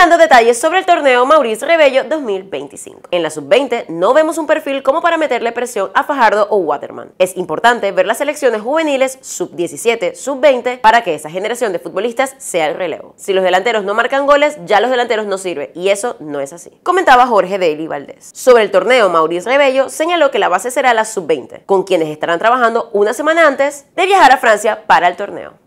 dando detalles sobre el torneo Maurice Rebello 2025. En la sub-20 no vemos un perfil como para meterle presión a Fajardo o Waterman. Es importante ver las selecciones juveniles sub-17, sub-20 para que esa generación de futbolistas sea el relevo. Si los delanteros no marcan goles, ya los delanteros no sirven y eso no es así. Comentaba Jorge Dely Valdés. Sobre el torneo Maurice Rebello señaló que la base será la sub-20, con quienes estarán trabajando una semana antes de viajar a Francia para el torneo.